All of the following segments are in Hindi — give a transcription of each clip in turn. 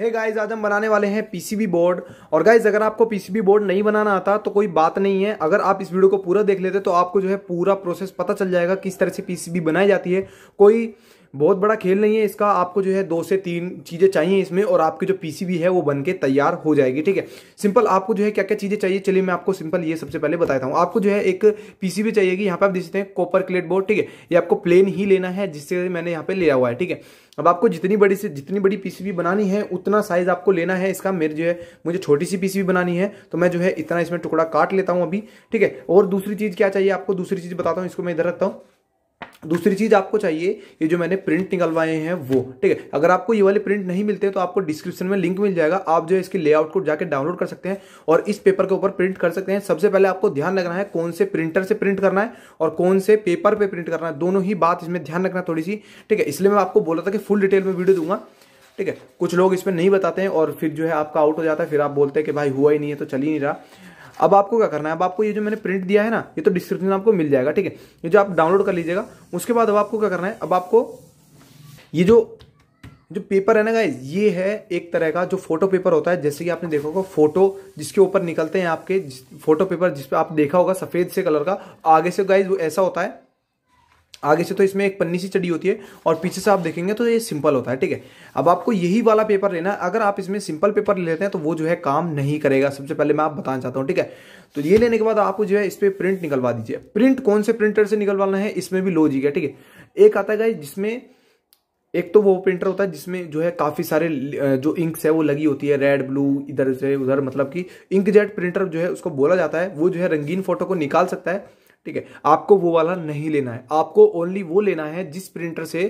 हे गाइज आज हम बनाने वाले हैं पीसीबी बोर्ड और गाइज अगर आपको पीसीबी बोर्ड नहीं बनाना आता तो कोई बात नहीं है अगर आप इस वीडियो को पूरा देख लेते तो आपको जो है पूरा प्रोसेस पता चल जाएगा किस तरह से पीसीबी बनाई जाती है कोई बहुत बड़ा खेल नहीं है इसका आपको जो है दो से तीन चीज़ें चाहिए इसमें और आपकी जो पीसीबी है वो बन के तैयार हो जाएगी ठीक है सिंपल आपको जो है क्या क्या चीज़ें चाहिए चलिए मैं आपको सिंपल ये सबसे पहले बताता हूँ आपको जो है एक पीसीबी चाहिएगी यहाँ पर आप देख सकते हैं कॉपर क्लेट बोर्ड ठीक है ये आपको प्लेन ही लेना है जिससे मैंने यहाँ पर लिया हुआ है ठीक है अब आपको जितनी बड़ी से जितनी बड़ी पीसीबी बनानी है उतना साइज आपको लेना है इसका मेरे जो है मुझे छोटी सी पीसीबी बनानी है तो मैं जो है इतना इसमें टुकड़ा काट लेता हूँ अभी ठीक है और दूसरी चीज़ क्या चाहिए आपको दूसरी चीज़ बताता हूँ इसको मैं इधर रखता हूँ दूसरी चीज आपको चाहिए ये जो मैंने प्रिंट निकलवाए हैं वो ठीक है अगर आपको ये वाले प्रिंट नहीं मिलते तो आपको डिस्क्रिप्शन में लिंक मिल जाएगा आप जो इसके लेआउट को जाकर डाउनलोड कर सकते हैं और इस पेपर के ऊपर प्रिंट कर सकते हैं सबसे पहले आपको ध्यान रखना है कौन से प्रिंटर से प्रिंट करना है और कौन से पेपर पे प्रिंट करना है दोनों ही बात इसमें ध्यान रखना थोड़ी सी ठीक है इसलिए मैं आपको बोला था कि फुल डिटेल में वीडियो दूंगा ठीक है कुछ लोग इसमें नहीं बताते हैं और फिर जो है आपका आउट हो जाता है फिर आप बोलते हैं कि भाई हुआ ही नहीं है तो चल ही नहीं रहा अब आपको क्या करना है अब आपको ये जो मैंने प्रिंट दिया है ना ये तो डिस्क्रिप्शन आपको मिल जाएगा ठीक है ये जो आप डाउनलोड कर लीजिएगा उसके बाद अब आपको क्या करना है अब आपको ये जो जो पेपर है ना गाइज ये है एक तरह का जो फोटो पेपर होता है जैसे कि आपने देखा होगा फोटो जिसके ऊपर निकलते हैं आपके फोटो पेपर जिसपे आप देखा होगा सफेद से कलर का आगे से गाइज वो ऐसा होता है आगे से तो इसमें एक पन्नी सी चढ़ी होती है और पीछे से आप देखेंगे तो ये सिंपल होता है ठीक है अब आपको यही वाला पेपर लेना है अगर आप इसमें सिंपल पेपर लेते हैं तो वो जो है काम नहीं करेगा सबसे पहले मैं आप बताना चाहता हूँ ठीक है तो ये लेने के बाद आपको जो है इस पर प्रिंट निकलवा दीजिए प्रिंट कौन से प्रिंटर से निकलवाना है इसमें भी लॉजिक है ठीक है एक आता है जिसमें एक तो वो प्रिंटर होता है जिसमें जो है काफ़ी सारे जो इंक्स है वो लगी होती है रेड ब्लू इधर से उधर मतलब कि इंक जेट प्रिंटर जो है उसको बोला जाता है वो जो है रंगीन फोटो को निकाल सकता है ठीक है आपको वो वाला नहीं लेना है आपको ओनली वो लेना है जिस प्रिंटर से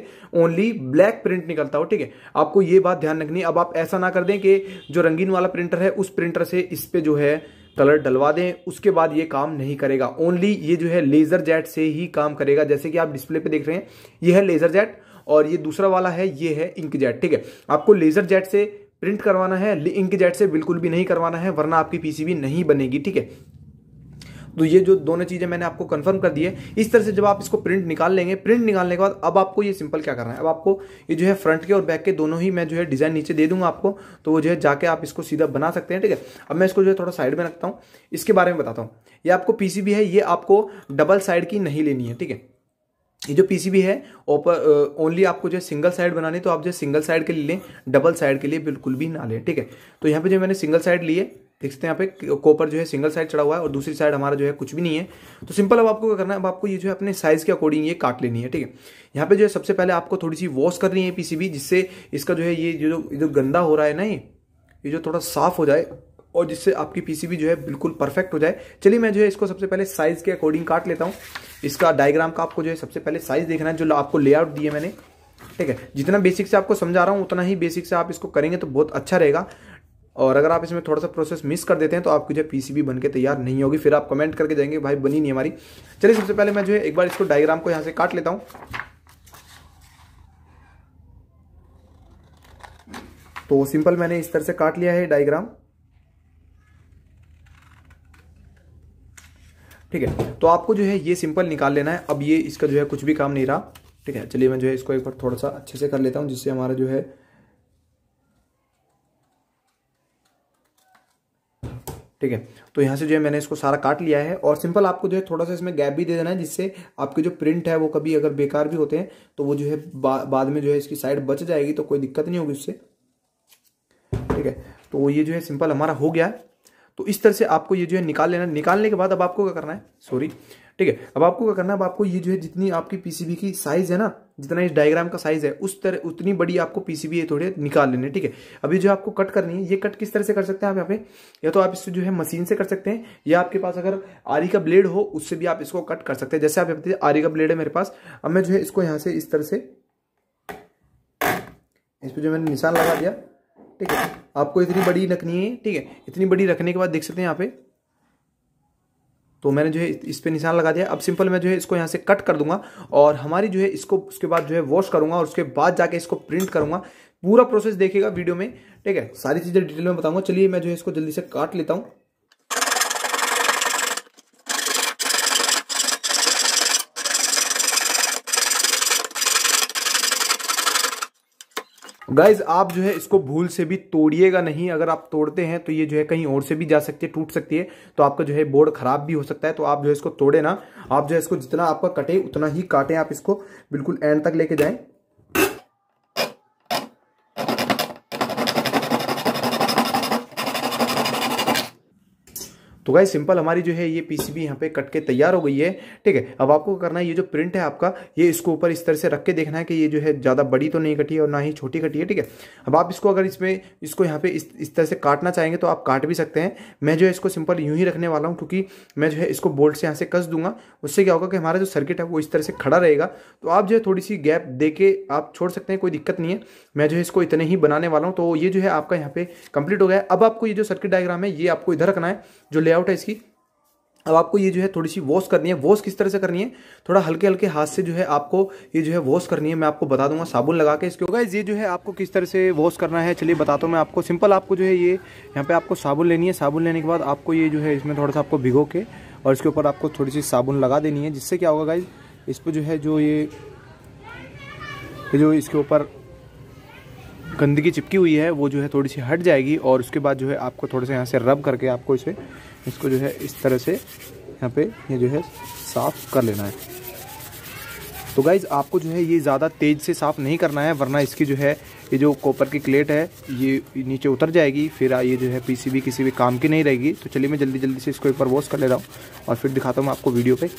ओनली ब्लैक प्रिंट निकलता हो ठीक है आपको ये बात ध्यान रखनी अब आप ऐसा ना कर दें कि जो रंगीन वाला प्रिंटर है उस प्रिंटर से इस पर जो है कलर डलवा दें उसके बाद ये काम नहीं करेगा ओनली ये जो है लेज़र जेट से ही काम करेगा जैसे कि आप डिस्प्ले पे देख रहे हैं ये है लेज़र जेट और ये दूसरा वाला है ये है इंक जेट ठीक है आपको लेज़र जेट से प्रिंट करवाना है इंक जेट से बिल्कुल भी नहीं करवाना है वरना आपकी पीसीबी नहीं बनेगी ठीक है तो ये जो दोनों चीज़ें मैंने आपको कंफर्म कर दी है इस तरह से जब आप इसको प्रिंट निकाल लेंगे प्रिंट निकालने के बाद अब आपको ये सिंपल क्या करना है अब आपको ये जो है फ्रंट के और बैक के दोनों ही मैं जो है डिज़ाइन नीचे दे दूंगा आपको तो वो जो है जाके आप इसको सीधा बना सकते हैं ठीक है अब मैं इसको जो है थोड़ा साइड में रखता हूँ इसके बारे में बताता हूँ ये आपको पीसीबी है ये आपको डबल साइड की नहीं लेनी है ठीक है ये जो पीसीबी है ओपर ओनली आपको जो है सिंगल साइड बनानी तो आप जो सिंगल साइड के लिए लें डबल साइड के लिए बिल्कुल भी ना लें ठीक है तो यहाँ पे जो मैंने सिंगल साइड ली है देख सकते हैं यहाँ पे कॉपर जो है सिंगल साइड चढ़ा हुआ है और दूसरी साइड हमारा जो है कुछ भी नहीं है तो सिंपल अब आपको क्या करना है अब आपको ये जो है अपने साइज के अकॉर्डिंग ये काट लेनी है ठीक है यहाँ पे जो है सबसे पहले आपको थोड़ी सी वॉश करनी है पीसीबी जिससे इसका जो है ये जो जो गंदा हो रहा है ना ये ये जो थोड़ा साफ हो जाए और जिससे आपकी पीसीबी जो है बिल्कुल परफेक्ट हो जाए चलिए मैं जो है इसको सबसे पहले साइज के अकॉर्डिंग काट लेता हूँ इसका डायग्राम का आपको जो है सबसे पहले साइज देखना है जो आपको लेआउट दिए मैंने ठीक है जितना बेसिक से आपको समझा रहा हूँ उतना ही बेसिक से आप इसको करेंगे तो बहुत अच्छा रहेगा और अगर आप इसमें थोड़ा सा प्रोसेस मिस कर देते हैं तो आपकी जो है पीसीबी बन के तैयार नहीं होगी फिर आप कमेंट करके जाएंगे भाई बनी नहीं हमारी चलिए सबसे पहले मैं जो है एक बार इसको डायग्राम को यहाँ से काट लेता हूँ तो सिंपल मैंने इस तरह से काट लिया है डायग्राम ठीक है तो आपको जो है ये सिंपल निकाल लेना है अब ये इसका जो है कुछ भी काम नहीं रहा ठीक है चलिए मैं जो है इसको एक बार थोड़ा सा अच्छे से कर लेता हूँ जिससे हमारा जो है ठीक है तो यहाँ से जो है मैंने इसको सारा काट लिया है और सिंपल आपको जो है थोड़ा सा इसमें गैप भी दे देना है जिससे आपके जो प्रिंट है वो कभी अगर बेकार भी होते हैं तो वो जो है बा, बाद में जो है इसकी साइड बच जाएगी तो कोई दिक्कत नहीं होगी उससे ठीक है तो ये जो है सिंपल हमारा हो गया तो इस तरह से आपको ये जो है निकाल लेना निकालने के बाद अब आपको क्या करना है सॉरी ठीक है अब आपको क्या करना है अब आपको ये जो है जितनी आपकी पीसीबी की साइज है ना जितना इस डायग्राम का साइज है उस तरह उतनी बड़ी आपको पीसीबी ये थोड़ी निकाल लेनी है ठीक है अभी जो आपको कट करनी है ये कट किस तरह से कर सकते हैं आप यहाँ पे या तो आप इससे जो है मशीन से कर सकते हैं या आपके पास अगर आरी का ब्लेड हो उससे भी आप इसको कट कर सकते हैं जैसे आप आरी का ब्लेड है मेरे पास अब मैं जो है इसको यहाँ से इस तरह से इस पर जो मैंने निशान लगा दिया ठीक है आपको इतनी बड़ी रखनी है ठीक है इतनी बड़ी रखने के बाद देख सकते हैं यहाँ पे तो मैंने जो है इस पर निशान लगा दिया अब सिंपल मैं जो है इसको यहाँ से कट कर दूंगा और हमारी जो है इसको उसके बाद जो है वॉश करूंगा और उसके बाद जाके इसको प्रिंट करूंगा पूरा प्रोसेस देखेगा वीडियो में ठीक है सारी चीज़ें डिटेल में बताऊंगा चलिए मैं जो है इसको जल्दी से काट लेता हूँ गाइज आप जो है इसको भूल से भी तोड़िएगा नहीं अगर आप तोड़ते हैं तो ये जो है कहीं और से भी जा सकती है टूट सकती है तो आपका जो है बोर्ड खराब भी हो सकता है तो आप जो है इसको तोड़े ना आप जो है इसको जितना आपका कटे उतना ही काटें आप इसको बिल्कुल एंड तक लेके जाएं तो गाइज सिंपल हमारी जो है ये पीसीबी यहाँ पे कट के तैयार हो गई है ठीक है अब आपको करना है ये जो प्रिंट है आपका ये इसको ऊपर इस तरह से रख के देखना है कि ये जो है ज़्यादा बड़ी तो नहीं कटी है और ना ही छोटी कटी है ठीक है अब आप इसको अगर इसमें इसको यहाँ पे इस इस तरह से काटना चाहेंगे तो आप काट भी सकते हैं मैं जो है इसको सिंपल यूँ ही रखने वाला हूँ क्योंकि मैं जो है इसको बोल्ट से यहाँ से कस दूंगा उससे क्या होगा कि हमारा जो सर्किट है वो इस तरह से खड़ा रहेगा तो आप जो है थोड़ी सी गैप दे के आप छोड़ सकते हैं कोई दिक्कत नहीं है मैं जो है इसको इतने ही बनाने वाला हूँ तो ये जो है आपका यहाँ पे कंप्लीट हो गया अब आपको ये जो सर्किट डायग्राम है ये आपको इधर रखना है जो ले लेआउट है इसकी अब आपको ये जो है थोड़ी सी वॉश करनी है वॉश किस तरह से करनी है थोड़ा हल्के हल्के हाथ से जो है आपको ये जो है वॉश करनी है मैं आपको बता दूंगा साबुन लगा के इसके होगा ये जो है आपको किस तरह से वॉश करना है चलिए बताता हूँ मैं आपको सिंपल आपको जो है ये यहाँ पे आपको साबुन लेनी है साबुन लेने के बाद आपको ये जो है इसमें थोड़ा सा आपको भिगो के और इसके ऊपर आपको थोड़ी सी साबुन लगा देनी है जिससे क्या होगा गाइज इस पर जो है जो ये जो इसके ऊपर गंदगी चिपकी हुई है वो जो है थोड़ी सी हट जाएगी और उसके बाद जो है आपको थोड़े से यहाँ से रब करके आपको इसे इसको जो है इस तरह से यहाँ पे ये जो है साफ़ कर लेना है तो गाइज़ आपको जो है ये ज़्यादा तेज़ से साफ़ नहीं करना है वरना इसकी जो है ये जो कॉपर की प्लेट है ये नीचे उतर जाएगी फिर ये जो है पीसीबी किसी भी काम की नहीं रहेगी तो चलिए मैं जल्दी जल्दी से इसको एक बार वॉश कर ले रहा हूँ और फिर दिखाता हूँ आपको वीडियो पे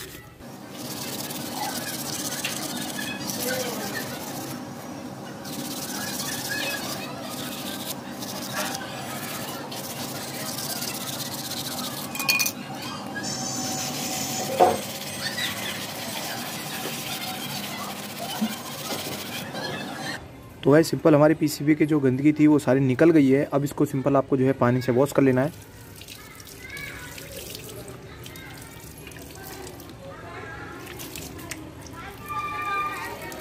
तो भाई सिंपल हमारी पीसीबी की जो गंदगी थी वो सारी निकल गई है अब इसको सिंपल आपको जो है पानी से वॉश कर लेना है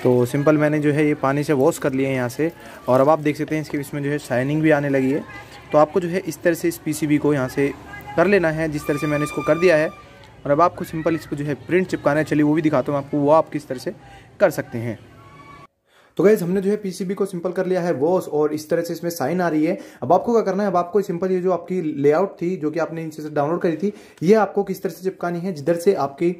तो सिंपल मैंने जो है ये पानी से वॉश कर लिए है यहाँ से और अब आप देख सकते हैं इसके इसमें जो है शाइनिंग भी आने लगी है तो आपको जो है इस तरह से इस पीसीबी को यहाँ से कर लेना है जिस तरह से मैंने इसको कर दिया है और अब आपको सिंपल इसको जो है प्रिंट चिपकाना है चलिए वो भी दिखाता हूँ आपको वो आप किस तरह से कर सकते हैं तो गाइज हमने जो है पीसीबी को सिंपल कर लिया है वॉस और इस तरह से इसमें साइन आ रही है अब आपको क्या करना है अब आपको सिंपल ये जो आपकी लेआउट थी जो कि आपने इनसे डाउनलोड करी थी ये आपको किस तरह से चिपकानी है जिधर से आपकी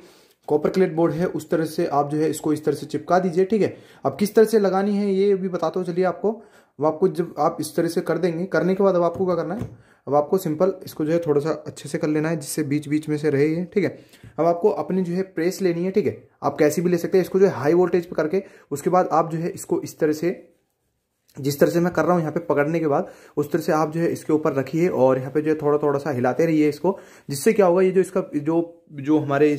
कॉपर क्लेट बोर्ड है उस तरह से आप जो है इसको इस तरह से चिपका दीजिए ठीक है अब किस तरह से लगानी है ये भी बताता हूँ चलिए आपको अब आपको जब आप इस तरह से कर देंगे करने के बाद अब आपको क्या करना है अब आपको सिंपल इसको जो है थोड़ा सा अच्छे से कर लेना है जिससे बीच बीच में से रहे ये ठीक है अब आपको अपनी जो है प्रेस लेनी है ठीक है आप कैसी भी ले सकते हैं इसको जो है हाई वोल्टेज पर करके उसके बाद आप जो है इसको इस तरह से जिस तरह से मैं कर रहा हूँ यहाँ पे पकड़ने के बाद उस तरह से आप जो है इसके ऊपर रखिए और यहाँ पे जो है थोड़ा थोड़ा सा हिलाते रहिए इसको जिससे क्या होगा ये जो इसका जो जो हमारे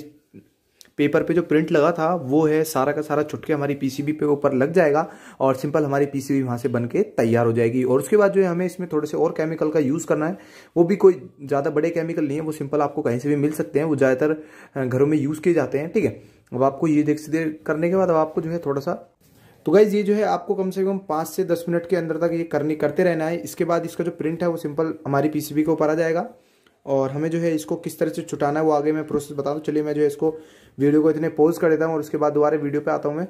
पेपर पे जो प्रिंट लगा था वो है सारा का सारा छुटके हमारी पीसीबी पे ऊपर लग जाएगा और सिंपल हमारी पीसीबी वहाँ से बन के तैयार हो जाएगी और उसके बाद जो है हमें इसमें थोड़े से और केमिकल का यूज़ करना है वो भी कोई ज़्यादा बड़े केमिकल नहीं है वो सिंपल आपको कहीं से भी मिल सकते हैं वो ज़्यादातर घरों में यूज़ किए जाते हैं ठीक है अब आपको ये देख सीधे करने के बाद अब आपको जो है थोड़ा सा तो गाइज ये जो है आपको कम से कम पाँच से दस मिनट के अंदर तक ये करनी करते रहना है इसके बाद इसका जो प्रिंट है वो सिंपल हमारी पीसीबी के ऊपर आ जाएगा और हमें जो है इसको किस तरह से छुटाना है वो आगे मैं प्रोसेस बताऊँ चलिए मैं जो है इसको वीडियो को इतने पोज कर देता हूँ और उसके बाद दोबारा वीडियो पर आता हूँ मैं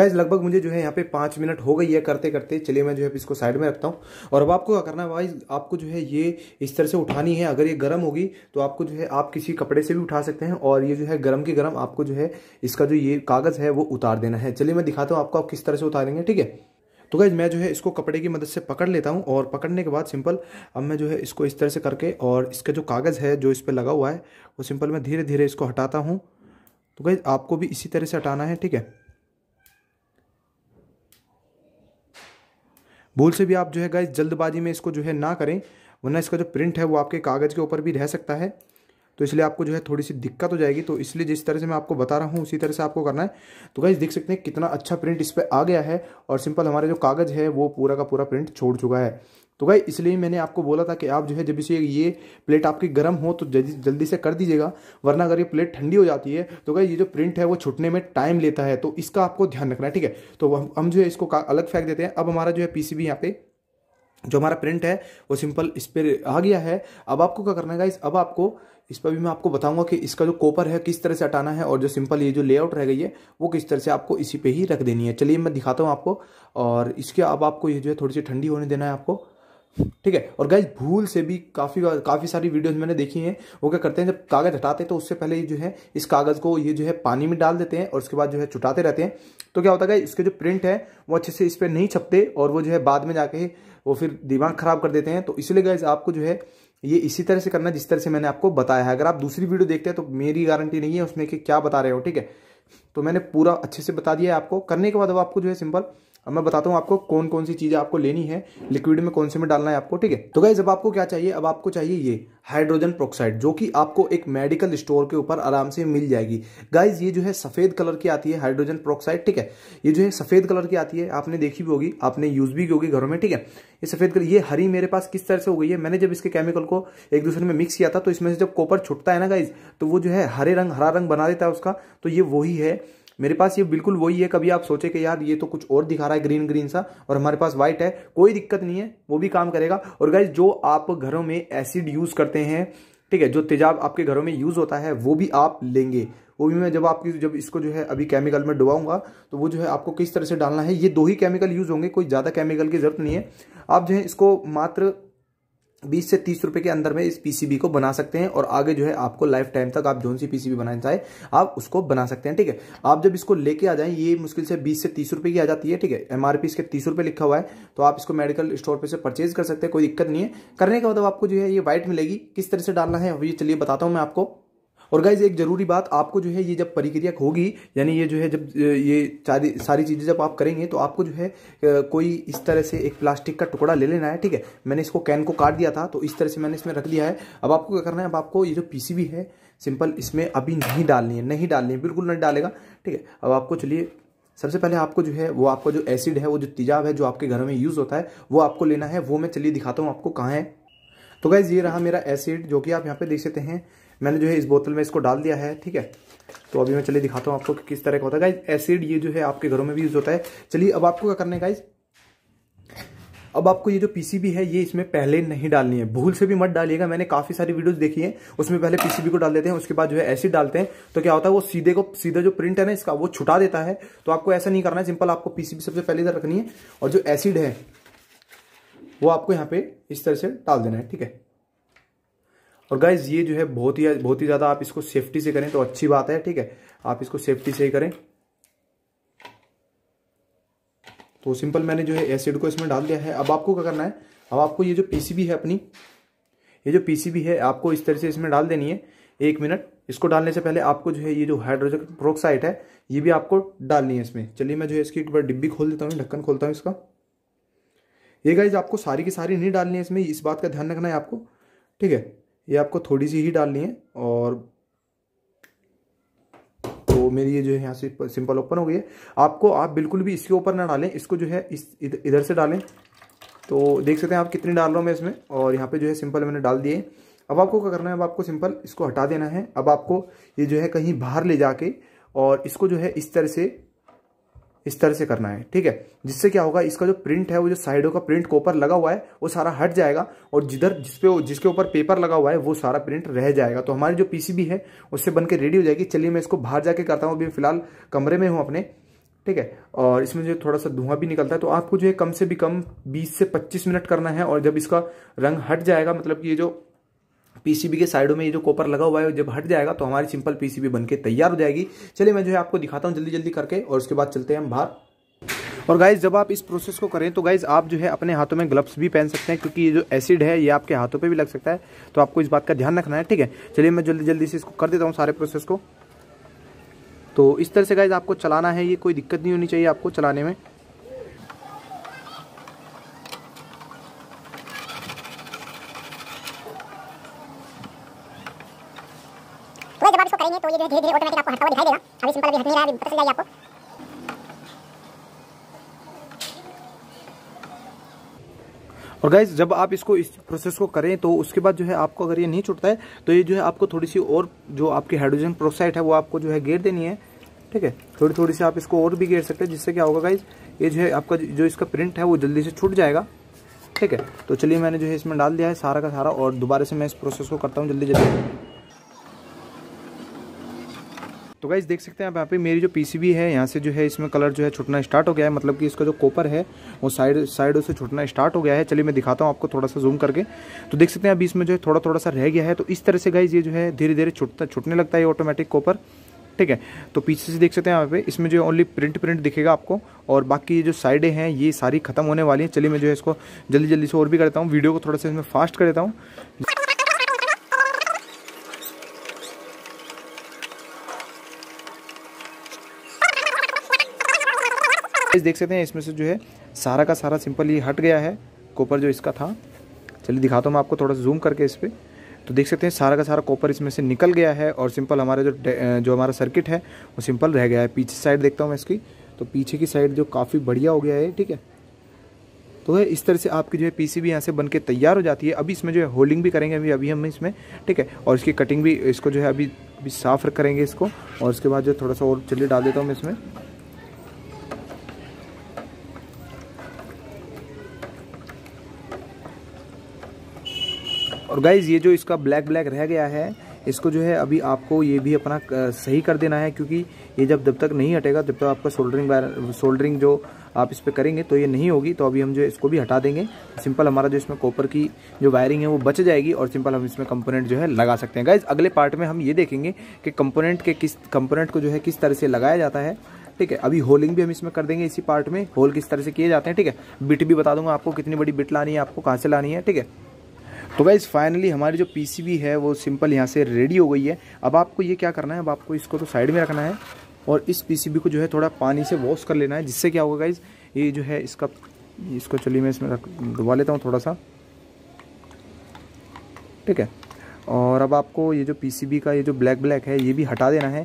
गैज़ लगभग मुझे जो है यहाँ पे पाँच मिनट हो गई है करते करते चलिए मैं जो है इसको साइड में रखता हूँ और अब आपको क्या करना है वाइज आपको जो है ये इस तरह से उठानी है अगर ये गर्म होगी तो आपको जो है आप किसी कपड़े से भी उठा सकते हैं और ये जो है गर्म के गर्म आपको जो है इसका जो ये कागज़ है वो उतार देना है चलिए मैं दिखाता हूँ आपको आप किस तरह से उतारेंगे ठीक है तो गैज़ मैं जो है इसको कपड़े की मदद से पकड़ लेता हूँ और पकड़ने के बाद सिंपल अब मैं जो है इसको इस तरह से करके और इसका जो कागज़ है जो इस पर लगा हुआ है वो सिंपल मैं धीरे धीरे इसको हटाता हूँ तो गैज आपको भी इसी तरह से हटाना है ठीक है भूल से भी आप जो है गाइज जल्दबाजी में इसको जो है ना करें वरना इसका जो प्रिंट है वो आपके कागज़ के ऊपर भी रह सकता है तो इसलिए आपको जो है थोड़ी सी दिक्कत हो जाएगी तो इसलिए जिस तरह से मैं आपको बता रहा हूँ उसी तरह से आपको करना है तो गाइज देख सकते हैं कितना अच्छा प्रिंट इस पर आ गया है और सिंपल हमारे जो कागज़ है वो पूरा का पूरा प्रिंट छोड़ चुका है तो भाई इसलिए मैंने आपको बोला था कि आप जो है जब इसे ये प्लेट आपकी गर्म हो तो जल्दी जल्दी से कर दीजिएगा वरना अगर ये प्लेट ठंडी हो जाती है तो भाई ये जो प्रिंट है वो छुटने में टाइम लेता है तो इसका आपको ध्यान रखना है ठीक है तो हम जो है इसको अलग फेंक देते हैं अब हमारा जो है पी सी यहाँ पे जो हमारा प्रिंट है वो सिंपल इस पर आ गया है अब आपको क्या करना है अब आपको इस पर भी मैं आपको बताऊंगा कि इसका जो कॉपर है किस तरह से हटाना है और जो सिंपल ये जो लेआउट रह गई है वो किस तरह से आपको इसी पे ही रख देनी है चलिए मैं दिखाता हूँ आपको और इसके अब आपको ये जो है थोड़ी सी ठंडी होने देना है आपको ठीक है और गाइज भूल से भी काफ़ी काफ़ी सारी वीडियोस मैंने देखी हैं वो क्या करते हैं जब कागज़ हटाते हैं तो उससे पहले ये जो है इस कागज़ को ये जो है पानी में डाल देते हैं और उसके बाद जो है चुटाते रहते हैं तो क्या होता है इसके जो प्रिंट है वो अच्छे से इस पर नहीं छपते और वो जो है बाद में जाके वो फिर दिमाग ख़राब कर देते हैं तो इसलिए गाइज आपको जो है ये इसी तरह से करना जिस तरह से मैंने आपको बताया है अगर आप दूसरी वीडियो देखते हैं तो मेरी गारंटी नहीं है उसमें कि क्या बता रहे हो ठीक है तो मैंने पूरा अच्छे से बता दिया है आपको करने के बाद अब आपको जो है सिंपल अब मैं बताता हूँ आपको कौन कौन सी चीज़ें आपको लेनी है लिक्विड में कौन से में डालना है आपको ठीक है तो गाइज अब आपको क्या चाहिए अब आपको चाहिए ये हाइड्रोजन प्रोक्साइड जो कि आपको एक मेडिकल स्टोर के ऊपर आराम से मिल जाएगी गाइज ये जो है सफ़ेद कलर की आती है हाइड्रोजन प्रोक्साइड ठीक है ये जो है सफ़ेद कलर की आती है आपने देखी भी होगी आपने यूज़ भी की होगी घरों में ठीक है ये सफ़ेद कलर ये हरी मेरे पास किस तरह से हो गई है मैंने जब इसके केमिकल को एक दूसरे में मिक्स किया था तो इसमें से जब कॉपर छुटता है ना गाइज तो वो जो है हरे रंग हरा रंग बना देता है उसका तो ये वही है मेरे पास ये बिल्कुल वही है कभी आप सोचे कि यार ये तो कुछ और दिखा रहा है ग्रीन ग्रीन सा और हमारे पास व्हाइट है कोई दिक्कत नहीं है वो भी काम करेगा और गाइज जो आप घरों में एसिड यूज़ करते हैं ठीक है जो तेजाब आपके घरों में यूज़ होता है वो भी आप लेंगे वो भी मैं जब आपकी जब इसको जो है अभी केमिकल में डुबाऊंगा तो वो जो है आपको किस तरह से डालना है ये दो ही केमिकल यूज़ होंगे कोई ज़्यादा केमिकल की जरूरत नहीं है आप जो है इसको मात्र बीस से तीस रुपए के अंदर में इस पीसीबी को बना सकते हैं और आगे जो है आपको लाइफ टाइम तक आप जो सी पीसीबी बनाना चाहे आप उसको बना सकते हैं ठीक है आप जब इसको लेके आ जाएं ये मुश्किल से बीस से तीस रुपए की आ जाती है ठीक है एमआरपी इसके तीस रुपए लिखा हुआ है तो आप इसको मेडिकल स्टोर पर से परचेज कर सकते हैं कोई दिक्कत नहीं है करने का मतलब आपको जो है ये वाइट मिलेगी किस तरह से डालना है अभी चलिए बताता हूँ मैं आपको और गाइज एक जरूरी बात आपको जो है ये जब प्रक्रिया होगी यानी ये जो है जब ये सारी चीज़ें जब आप करेंगे तो आपको जो है कोई इस तरह से एक प्लास्टिक का टुकड़ा ले लेना है ठीक है मैंने इसको कैन को काट दिया था तो इस तरह से मैंने इसमें रख दिया है अब आपको क्या करना है अब आपको ये जो पीसीबी है सिंपल इसमें अभी नहीं डालनी है नहीं डालनी है बिल्कुल नहीं डालेगा ठीक है अब आपको चलिए सबसे पहले आपको जो है वो आपका जो एसिड है वो जो तेजाब है जो आपके घर में यूज़ होता है वो आपको लेना है वो मैं चलिए दिखाता हूँ आपको कहाँ है तो गाइज ये रहा मेरा एसिड जो कि आप यहाँ पे देख सकते हैं मैंने जो है इस बोतल में इसको डाल दिया है ठीक है तो अभी मैं चलिए दिखाता हूँ आपको कि किस तरह का होता है गाइज एसिड ये जो है आपके घरों में भी यूज़ होता है चलिए अब आपको क्या करना है गाइज अब आपको ये जो पीसीबी है ये इसमें पहले नहीं डालनी है भूल से भी मत डालिएगा मैंने काफ़ी सारी वीडियोस देखी हैं उसमें पहले पीसीबी को डाल देते हैं उसके बाद जो है एसिड डालते हैं तो क्या होता है वो सीधे को सीधा जो प्रिंट है ना इसका वो छुटा देता है तो आपको ऐसा नहीं करना है सिंपल आपको पीसीबी सबसे पहले इधर रखनी है और जो एसिड है वो आपको यहाँ पे इस तरह से डाल देना है ठीक है और गाइज ये जो है बहुत ही बहुत ही ज़्यादा आप इसको सेफ्टी से करें तो अच्छी बात है ठीक है आप इसको सेफ्टी से ही करें तो सिंपल मैंने जो है एसिड को इसमें डाल दिया है अब आपको क्या करना है अब आपको ये जो पीसीबी है अपनी ये जो पीसीबी है आपको इस तरह से इसमें डाल देनी है एक मिनट इसको डालने से पहले आपको जो है ये जो हाइड्रोजन प्रोक्साइड है ये भी आपको डालनी है इसमें चलिए मैं जो है इसकी एक बार डिब्बी खोल देता हूँ ढक्कन खोलता हूँ इसका ये गाइज आपको सारी की सारी नहीं डालनी है इसमें इस बात का ध्यान रखना है आपको ठीक है ये आपको थोड़ी सी ही डालनी है और तो मेरी ये जो है यहाँ से सिंपल ओपन हो गई है आपको आप बिल्कुल भी इसके ऊपर ना डालें इसको जो है इस इधर से डालें तो देख सकते हैं आप कितनी डाल रहा हूँ मैं इसमें और यहाँ पे जो है सिंपल मैंने डाल दिए अब आपको क्या करना है अब आपको सिंपल इसको हटा देना है अब आपको ये जो है कहीं बाहर ले जाके और इसको जो है इस तरह से इस तरह से करना है ठीक है जिससे क्या होगा इसका जो प्रिंट है वो जो साइडों का प्रिंट कोपर लगा हुआ है वो सारा हट जाएगा और जिधर जिसपे जिसके ऊपर पेपर लगा हुआ है वो सारा प्रिंट रह जाएगा तो हमारी जो पीसीबी है उससे बनकर रेडी हो जाएगी चलिए मैं इसको बाहर जाके करता हूँ अभी फिलहाल कमरे में हूँ अपने ठीक है और इसमें जो थोड़ा सा धुआं भी निकलता है तो आपको जो है कम से भी कम बीस से पच्चीस मिनट करना है और जब इसका रंग हट जाएगा मतलब कि ये जो पीसीबी के साइडों में ये जो कॉपर लगा हुआ है जब हट जाएगा तो हमारी सिंपल पीसीबी बनके तैयार हो जाएगी चलिए मैं जो है आपको दिखाता हूँ जल्दी जल्दी करके और उसके बाद चलते हैं हम बाहर और गाइज जब आप इस प्रोसेस को करें तो गाइज आप जो है अपने हाथों में ग्लव्स भी पहन सकते हैं क्योंकि ये जो एसिड है ये आपके हाथों पर भी लग सकता है तो आपको इस बात का ध्यान रखना है ठीक है चलिए मैं जल्दी जल्दी से इसको कर देता हूँ सारे प्रोसेस को तो इस तरह से गाइज आपको चलाना है ये कोई दिक्कत नहीं होनी चाहिए आपको चलाने में करेंगे तो ये जो धीरे धीरे ऑटोमेटिक आपको हटता हुआ दिखाई देगा अभी सिंपल अभी हट नहीं रहा है पता चल जाएगा आपको और गाइज जब आप इसको इस प्रोसेस को करें तो उसके बाद जो है आपको अगर ये नहीं छूटता है तो ये जो है आपको थोड़ी सी और जो आपकी हाइड्रोजन प्रोक्साइड है वो आपको जो है गेर देनी है ठीक है थोड़ी थोड़ी सी आप इसको और भी घेर सकते हैं जिससे क्या होगा गाइज ये जो है आपका जो इसका प्रिंट है वो जल्दी से छूट जाएगा ठीक है तो चलिए मैंने जो है इसमें डाल दिया है सारा का सारा और दोबारा से मैं इस प्रोसेस को करता हूँ जल्दी जल्दी तो गाइज देख सकते हैं आप यहाँ पे मेरी जो पीसीबी है यहाँ से जो है इसमें कलर जो है छुटना स्टार्ट हो गया है मतलब कि इसका जो कॉपर है वो साइड साइडों से छुटना स्टार्ट हो गया है चलिए मैं दिखाता हूँ आपको थोड़ा सा जूम करके तो देख सकते हैं अभी इसमें जो है थोड़ा थोड़ा सा रह गया है तो इस तरह से गाइज ये जो है धीरे धीरे छुटता छुटने लगता है ऑटोमेटिक कॉपर ठीक है तो पीछे से देख सकते हैं यहाँ पे इसमें जो ओनली प्रिंट प्रिंट दिखेगा आपको और बाकी ये जो साइडें हैं ये सारी खत्म होने वाली हैं चलिए मैं जो है इसको जल्दी जल्दी से और भी करता हूँ वीडियो को थोड़ा सा इसमें फास्ट कर देता हूँ देख सकते हैं इसमें से जो है सारा का सारा सिंपल ये हट गया है कॉपर जो इसका था चलिए दिखाता हूँ मैं आपको थोड़ा जूम करके इस पर तो देख सकते हैं सारा का सारा कॉपर इसमें से निकल गया है और सिंपल हमारा जो जो हमारा सर्किट है वो सिंपल रह गया है पीछे साइड देखता हूँ मैं इसकी तो पीछे की साइड जो काफ़ी बढ़िया हो गया है ठीक है तो है इस तरह से आपकी जो है पीसीबी यहाँ से बन के तैयार हो जाती है अभी इसमें जो है होल्डिंग भी करेंगे अभी अभी हम इसमें ठीक है और इसकी कटिंग भी इसको जो है अभी अभी साफ़ करेंगे इसको और उसके बाद जो थोड़ा सा और चिल्ली डाल देता हूँ मैं इसमें और गाइज़ ये जो इसका ब्लैक ब्लैक रह गया है इसको जो है अभी आपको ये भी अपना सही कर देना है क्योंकि ये जब जब तक नहीं हटेगा जब तक आपका सोल्डरिंग सोल्डरिंग जो आप इस पर करेंगे तो ये नहीं होगी तो अभी हम जो इसको भी हटा देंगे सिंपल हमारा जो इसमें कॉपर की जो वायरिंग है वो बच जाएगी और सिंपल हम इसमें कंपोनेंट जो है लगा सकते हैं गाइज अगले पार्ट में हम ये देखेंगे कि कंपोनेंट के किस कंपोनेंट को जो है किस तरह से लगाया जाता है ठीक है अभी होलिंग भी हम इसमें कर देंगे इसी पार्ट में होल किस तरह से किए जाते हैं ठीक है बिट भी बता दूंगा आपको कितनी बड़ी बिट लानी है आपको कहाँ से लानी है ठीक है तो गाइज़ फाइनली हमारी जो पीसीबी है वो सिंपल यहाँ से रेडी हो गई है अब आपको ये क्या करना है अब आपको इसको तो साइड में रखना है और इस पीसीबी को जो है थोड़ा पानी से वॉश कर लेना है जिससे क्या होगा गाइज़ ये जो है इसका इसको चलिए मैं इसमें रख लेता हूँ थोड़ा सा ठीक है और अब आपको ये जो पी का ये जो ब्लैक ब्लैक है ये भी हटा देना है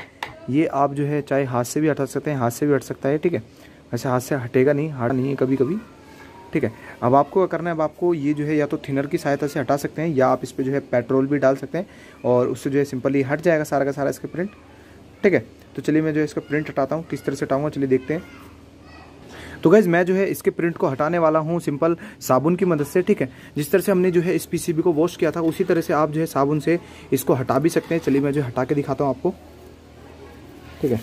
ये आप जो है चाहे हाथ से भी हटा सकते हैं हाथ से भी हट सकता है ठीक है वैसे हाथ से हटेगा नहीं हाट नहीं है कभी कभी ठीक है अब आपको क्या करना है अब आपको ये जो है या तो थिनर की सहायता से हटा सकते हैं या आप इस पर जो है पेट्रोल भी डाल सकते हैं और उससे जो है सिंपली हट जाएगा सारा का सारा इसका प्रिंट ठीक है तो चलिए मैं जो है इसका प्रिंट हटाता हूँ किस तरह से हटाऊँगा चलिए देखते हैं तो गैज़ मैं जो है इसके प्रिंट को हटाने वाला हूँ सिंपल साबुन की मदद से ठीक है जिस तरह से हमने जो है इस पीसीबी को वॉश किया था उसी तरह से आप जो है साबुन से इसको हटा भी सकते हैं चलिए मैं जो हटा के दिखाता हूँ आपको ठीक है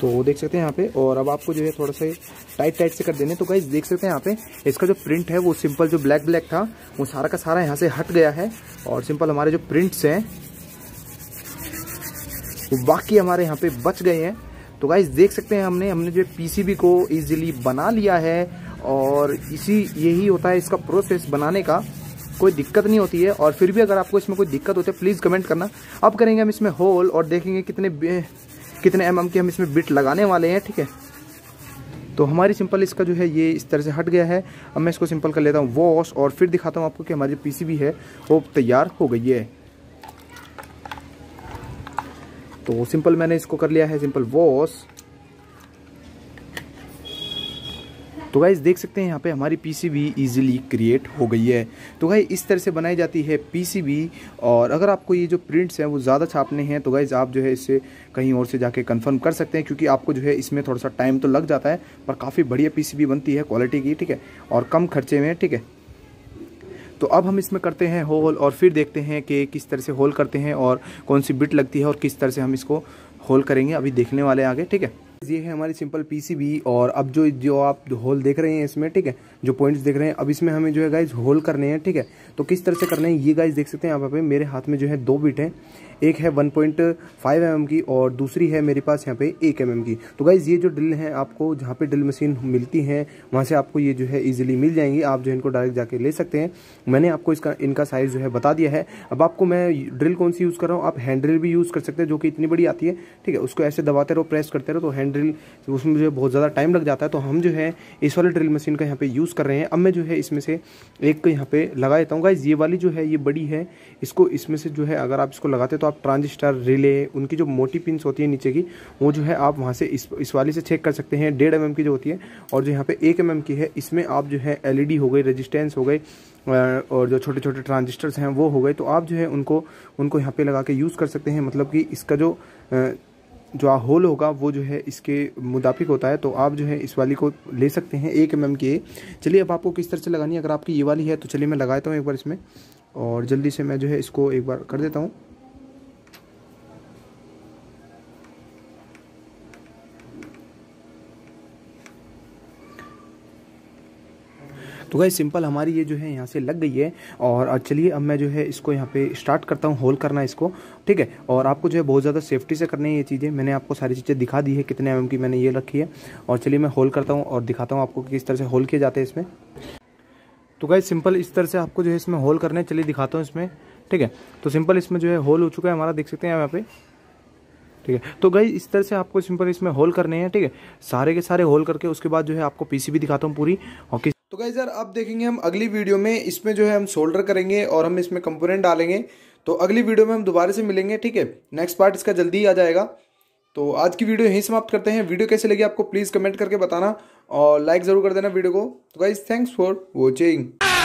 तो वो देख सकते हैं यहाँ पे और अब आपको जो है थोड़ा सा टाइट टाइट से कर देने तो गाइज देख सकते हैं यहाँ पे इसका जो प्रिंट है वो सिंपल जो ब्लैक ब्लैक था वो सारा का सारा यहाँ से हट गया है और सिंपल हमारे जो प्रिंट्स हैं वो बाकी हमारे यहाँ पे बच गए हैं तो गाइज देख सकते हैं हमने हमने जो पी को ईजिली बना लिया है और इसी यही होता है इसका प्रोसेस बनाने का कोई दिक्कत नहीं होती है और फिर भी अगर आपको इसमें कोई दिक्कत होती है प्लीज़ कमेंट करना अब करेंगे हम इसमें होल और देखेंगे कितने कितने एम mm के हम इसमें बिट लगाने वाले हैं ठीक है तो हमारी सिंपल इसका जो है ये इस तरह से हट गया है अब मैं इसको सिंपल कर लेता हूँ वॉश और फिर दिखाता हूँ आपको कि हमारी जो पी है वो तैयार हो गई है तो सिंपल मैंने इसको कर लिया है सिंपल वॉश तो गाइज़ देख सकते हैं यहाँ पे हमारी पीसीबी इजीली क्रिएट हो गई है तो गाई इस तरह से बनाई जाती है पीसीबी और अगर आपको ये जो प्रिंट्स हैं वो ज़्यादा छापने हैं तो गाइज़ आप जो है इससे कहीं और से जाके कंफर्म कर सकते हैं क्योंकि आपको जो है इसमें थोड़ा सा टाइम तो लग जाता है पर काफ़ी बढ़िया पी बनती है क्वालिटी की ठीक है और कम खर्चे में ठीक है तो अब हम इसमें करते हैं होल और फिर देखते हैं कि किस तरह से होल करते हैं और कौन सी बिट लगती है और किस तरह से हम इसको होल करेंगे अभी देखने वाले आगे ठीक है ये है हमारी सिंपल पीसीबी और अब जो जो आप होल देख रहे हैं इसमें ठीक है जो पॉइंट्स देख रहे हैं अब इसमें हमें जो है गाइज होल करने हैं ठीक है तो किस तरह से करना है ये गाइज देख सकते हैं आप पे मेरे हाथ में जो है दो बिट है एक है 1.5 पॉइंट mm की और दूसरी है मेरे पास यहाँ पे एक एम mm की तो गाइज़ ये जो ड्रिल है आपको जहाँ पे ड्रिल मशीन मिलती हैं वहाँ से आपको ये जो है ईजिली मिल जाएंगी आप जो इनको डायरेक्ट जाके ले सकते हैं मैंने आपको इसका इनका साइज़ जो है बता दिया है अब आपको मैं ड्रिल कौन सी यूज़ कर रहा हूँ आप हैंड ड्रिल भी यूज़ कर सकते हैं जो कि इतनी बड़ी आती है ठीक है उसको ऐसे दबाते रहो प्रेस करते रहो तो हैंड ड्रिल उसमें जो है बहुत ज़्यादा टाइम लग जाता है तो हम जो है इस वाले ड्रिल मशीन का यहाँ पर यूज़ कर रहे हैं अब मैं जो है इसमें से एक यहाँ पर लगा देता हूँ गाइज ये वाली जो है ये बड़ी है इसको इसमें से जो है अगर आप इसको लगाते तो आप ट्रांजिस्टर रिले उनकी जो मोटी पिंस होती है नीचे की वो जो है आप वहाँ से इस इस वाली से चेक कर सकते हैं डेढ़ एम की जो होती है और जो यहाँ पे एक एम की है इसमें आप जो है एल हो गई रजिस्टेंस हो गई और जो छोटे छोटे ट्रांजिस्टर्स हैं वो हो गए तो आप जो है उनको उनको यहाँ पे लगा के यूज़ कर सकते हैं मतलब कि इसका जो जो होल होगा वो जो है इसके मुताबिक होता है तो आप जो है इस वाली को ले सकते हैं एक एम की चलिए अब आपको किस तरह से लगानी है अगर आपकी ये वाली है तो चलिए मैं लगाता हूँ एक बार इसमें और जल्दी से मैं जो है इसको एक बार कर देता हूँ तो गाइस सिंपल हमारी ये जो है यहाँ से लग गई है और चलिए अब मैं जो है इसको यहाँ पे स्टार्ट करता हूँ होल करना इसको ठीक है और आपको जो है बहुत ज़्यादा सेफ्टी से करनी है ये चीज़ें मैंने आपको सारी चीज़ें दिखा दी है कितने एम की मैंने ये रखी है और चलिए मैं होल करता हूँ और दिखाता हूँ आपको किस तरह से होल किए जाते हैं इसमें तो गाइज सिंपल इस तरह से आपको जो है इसमें होल करने चलिए दिखाता हूँ इसमें ठीक है तो सिंपल इसमें जो है होल हो चुका है हमारा देख सकते हैं यहाँ पे ठीक है तो गई इस तरह से आपको सिंपल इसमें होल करने हैं ठीक है सारे के सारे होल करके उसके बाद जो है आपको पीसीबी दिखाता हूँ पूरी और तो गाइज यार अब देखेंगे हम अगली वीडियो में इसमें जो है हम सोल्डर करेंगे और हम इसमें कंपोनेंट डालेंगे तो अगली वीडियो में हम दोबारा से मिलेंगे ठीक है नेक्स्ट पार्ट इसका जल्दी ही आ जाएगा तो आज की वीडियो यहीं समाप्त करते हैं वीडियो कैसे लगी आपको प्लीज़ कमेंट करके बताना और लाइक ज़रूर कर देना वीडियो को तो गाइज थैंक्स फॉर वॉचिंग